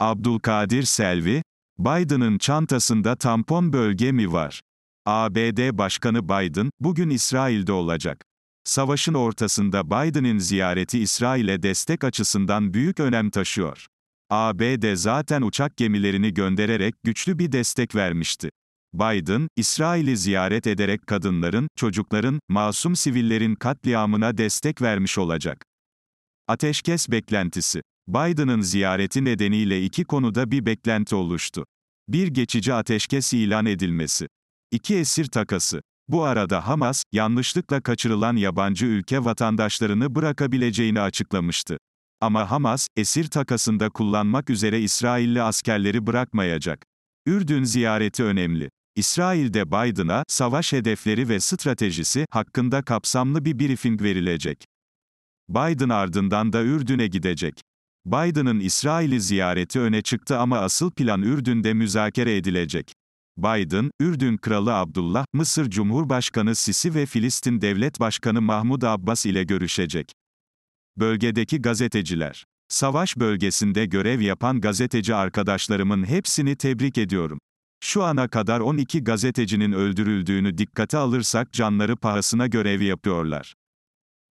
Abdülkadir Selvi, Biden'ın çantasında tampon bölge mi var? ABD Başkanı Biden, bugün İsrail'de olacak. Savaşın ortasında Biden'in ziyareti İsrail'e destek açısından büyük önem taşıyor. ABD zaten uçak gemilerini göndererek güçlü bir destek vermişti. Biden, İsrail'i ziyaret ederek kadınların, çocukların, masum sivillerin katliamına destek vermiş olacak. Ateşkes beklentisi Biden'ın ziyareti nedeniyle iki konuda bir beklenti oluştu. Bir geçici ateşkes ilan edilmesi. İki esir takası. Bu arada Hamas, yanlışlıkla kaçırılan yabancı ülke vatandaşlarını bırakabileceğini açıklamıştı. Ama Hamas, esir takasında kullanmak üzere İsrailli askerleri bırakmayacak. Ürdün ziyareti önemli. İsrail'de Biden'a, savaş hedefleri ve stratejisi hakkında kapsamlı bir briefing verilecek. Biden ardından da Ürdün'e gidecek. Biden'ın İsrail'i ziyareti öne çıktı ama asıl plan Ürdün'de müzakere edilecek. Biden, Ürdün Kralı Abdullah, Mısır Cumhurbaşkanı Sisi ve Filistin Devlet Başkanı Mahmud Abbas ile görüşecek. Bölgedeki gazeteciler. Savaş bölgesinde görev yapan gazeteci arkadaşlarımın hepsini tebrik ediyorum. Şu ana kadar 12 gazetecinin öldürüldüğünü dikkate alırsak canları pahasına görev yapıyorlar.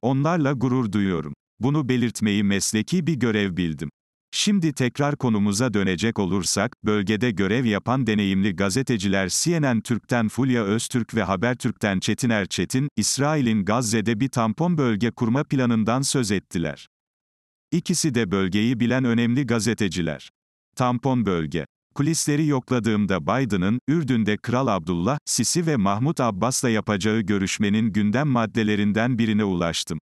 Onlarla gurur duyuyorum. Bunu belirtmeyi mesleki bir görev bildim. Şimdi tekrar konumuza dönecek olursak, bölgede görev yapan deneyimli gazeteciler CNN Türk'ten Fulya Öztürk ve Habertürk'ten Çetin Erçetin, İsrail'in Gazze'de bir tampon bölge kurma planından söz ettiler. İkisi de bölgeyi bilen önemli gazeteciler. Tampon bölge. Kulisleri yokladığımda Biden'ın, Ürdün'de Kral Abdullah, Sisi ve Mahmut Abbas'la yapacağı görüşmenin gündem maddelerinden birine ulaştım.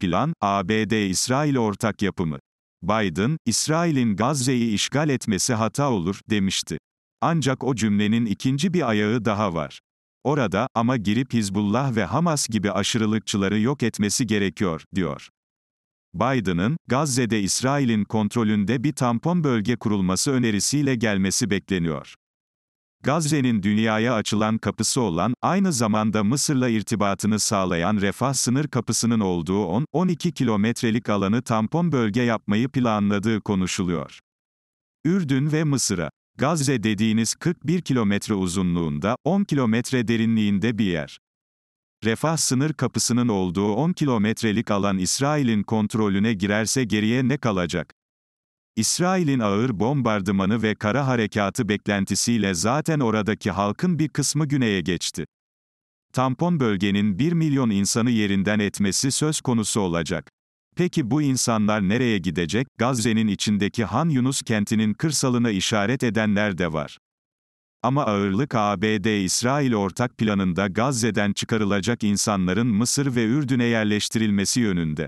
Plan, ABD-İsrail ortak yapımı. Biden, İsrail'in Gazze'yi işgal etmesi hata olur, demişti. Ancak o cümlenin ikinci bir ayağı daha var. Orada, ama girip Hizbullah ve Hamas gibi aşırılıkçıları yok etmesi gerekiyor, diyor. Biden'ın, Gazze'de İsrail'in kontrolünde bir tampon bölge kurulması önerisiyle gelmesi bekleniyor. Gazze'nin dünyaya açılan kapısı olan, aynı zamanda Mısır'la irtibatını sağlayan Refah sınır kapısının olduğu 10-12 kilometrelik alanı tampon bölge yapmayı planladığı konuşuluyor. Ürdün ve Mısır'a. Gazze dediğiniz 41 kilometre uzunluğunda, 10 kilometre derinliğinde bir yer. Refah sınır kapısının olduğu 10 kilometrelik alan İsrail'in kontrolüne girerse geriye ne kalacak? İsrail'in ağır bombardımanı ve kara harekatı beklentisiyle zaten oradaki halkın bir kısmı güneye geçti. Tampon bölgenin 1 milyon insanı yerinden etmesi söz konusu olacak. Peki bu insanlar nereye gidecek? Gazze'nin içindeki Han Yunus kentinin kırsalına işaret edenler de var. Ama ağırlık ABD-İsrail ortak planında Gazze'den çıkarılacak insanların Mısır ve Ürdün'e yerleştirilmesi yönünde.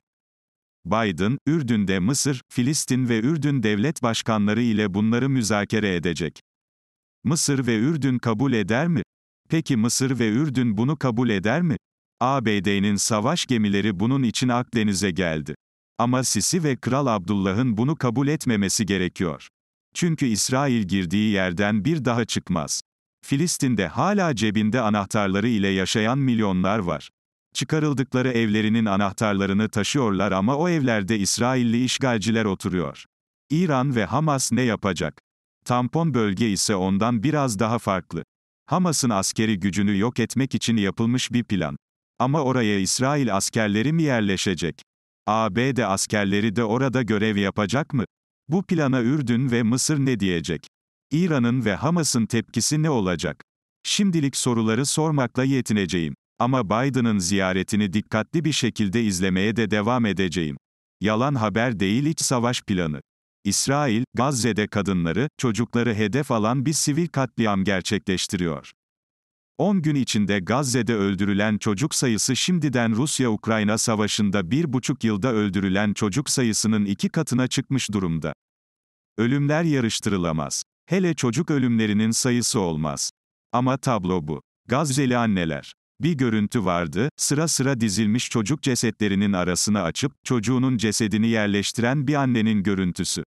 Biden, Ürdün'de Mısır, Filistin ve Ürdün devlet başkanları ile bunları müzakere edecek. Mısır ve Ürdün kabul eder mi? Peki Mısır ve Ürdün bunu kabul eder mi? ABD'nin savaş gemileri bunun için Akdeniz'e geldi. Ama Sisi ve Kral Abdullah'ın bunu kabul etmemesi gerekiyor. Çünkü İsrail girdiği yerden bir daha çıkmaz. Filistin'de hala cebinde anahtarları ile yaşayan milyonlar var. Çıkarıldıkları evlerinin anahtarlarını taşıyorlar ama o evlerde İsrailli işgalciler oturuyor. İran ve Hamas ne yapacak? Tampon bölge ise ondan biraz daha farklı. Hamas'ın askeri gücünü yok etmek için yapılmış bir plan. Ama oraya İsrail askerleri mi yerleşecek? ABD askerleri de orada görev yapacak mı? Bu plana Ürdün ve Mısır ne diyecek? İran'ın ve Hamas'ın tepkisi ne olacak? Şimdilik soruları sormakla yetineceğim. Ama Biden'ın ziyaretini dikkatli bir şekilde izlemeye de devam edeceğim. Yalan haber değil iç savaş planı. İsrail, Gazze'de kadınları, çocukları hedef alan bir sivil katliam gerçekleştiriyor. 10 gün içinde Gazze'de öldürülen çocuk sayısı şimdiden Rusya-Ukrayna savaşında 1,5 yılda öldürülen çocuk sayısının iki katına çıkmış durumda. Ölümler yarıştırılamaz. Hele çocuk ölümlerinin sayısı olmaz. Ama tablo bu. Gazze'li anneler, bir görüntü vardı, sıra sıra dizilmiş çocuk cesetlerinin arasına açıp, çocuğunun cesedini yerleştiren bir annenin görüntüsü.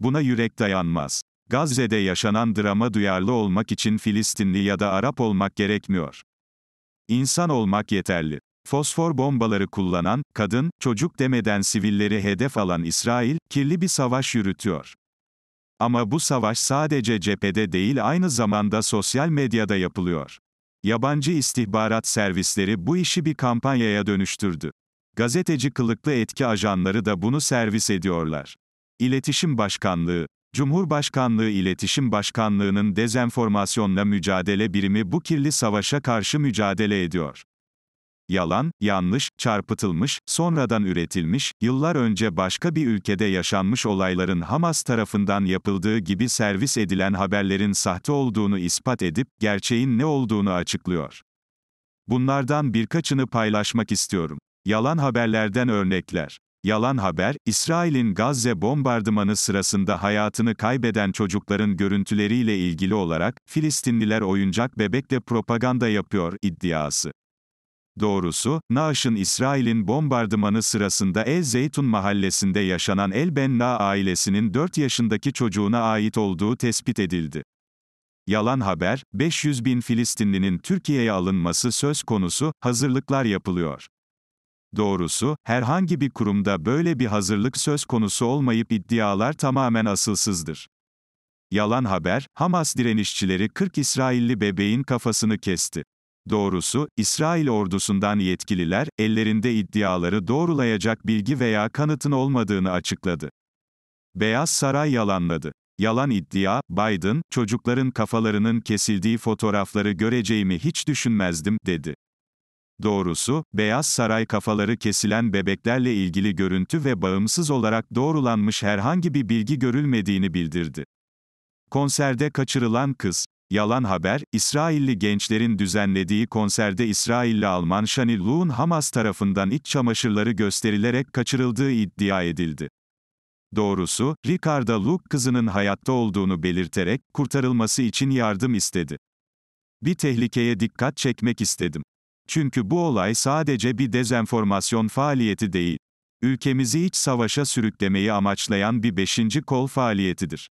Buna yürek dayanmaz. Gazze'de yaşanan drama duyarlı olmak için Filistinli ya da Arap olmak gerekmiyor. İnsan olmak yeterli. Fosfor bombaları kullanan, kadın, çocuk demeden sivilleri hedef alan İsrail, kirli bir savaş yürütüyor. Ama bu savaş sadece cephede değil aynı zamanda sosyal medyada yapılıyor. Yabancı istihbarat servisleri bu işi bir kampanyaya dönüştürdü. Gazeteci kılıklı etki ajanları da bunu servis ediyorlar. İletişim Başkanlığı Cumhurbaşkanlığı İletişim Başkanlığı'nın dezenformasyonla mücadele birimi bu kirli savaşa karşı mücadele ediyor yalan, yanlış, çarpıtılmış, sonradan üretilmiş, yıllar önce başka bir ülkede yaşanmış olayların Hamas tarafından yapıldığı gibi servis edilen haberlerin sahte olduğunu ispat edip, gerçeğin ne olduğunu açıklıyor. Bunlardan birkaçını paylaşmak istiyorum. Yalan haberlerden örnekler. Yalan haber, İsrail'in Gazze bombardımanı sırasında hayatını kaybeden çocukların görüntüleriyle ilgili olarak, Filistinliler oyuncak bebekle propaganda yapıyor iddiası. Doğrusu, Naaş'ın İsrail'in bombardımanı sırasında El Zeytun mahallesinde yaşanan El Benna ailesinin 4 yaşındaki çocuğuna ait olduğu tespit edildi. Yalan haber, 500 bin Filistinlinin Türkiye'ye alınması söz konusu, hazırlıklar yapılıyor. Doğrusu, herhangi bir kurumda böyle bir hazırlık söz konusu olmayıp iddialar tamamen asılsızdır. Yalan haber, Hamas direnişçileri 40 İsrailli bebeğin kafasını kesti. Doğrusu, İsrail ordusundan yetkililer, ellerinde iddiaları doğrulayacak bilgi veya kanıtın olmadığını açıkladı. Beyaz Saray yalanladı. Yalan iddia, Biden, çocukların kafalarının kesildiği fotoğrafları göreceğimi hiç düşünmezdim, dedi. Doğrusu, Beyaz Saray kafaları kesilen bebeklerle ilgili görüntü ve bağımsız olarak doğrulanmış herhangi bir bilgi görülmediğini bildirdi. Konserde kaçırılan kız, Yalan Haber, İsrailli gençlerin düzenlediği konserde İsrailli Alman Şanil Luhn Hamas tarafından iç çamaşırları gösterilerek kaçırıldığı iddia edildi. Doğrusu, Ricarda Luke kızının hayatta olduğunu belirterek, kurtarılması için yardım istedi. Bir tehlikeye dikkat çekmek istedim. Çünkü bu olay sadece bir dezenformasyon faaliyeti değil. Ülkemizi iç savaşa sürüklemeyi amaçlayan bir beşinci kol faaliyetidir.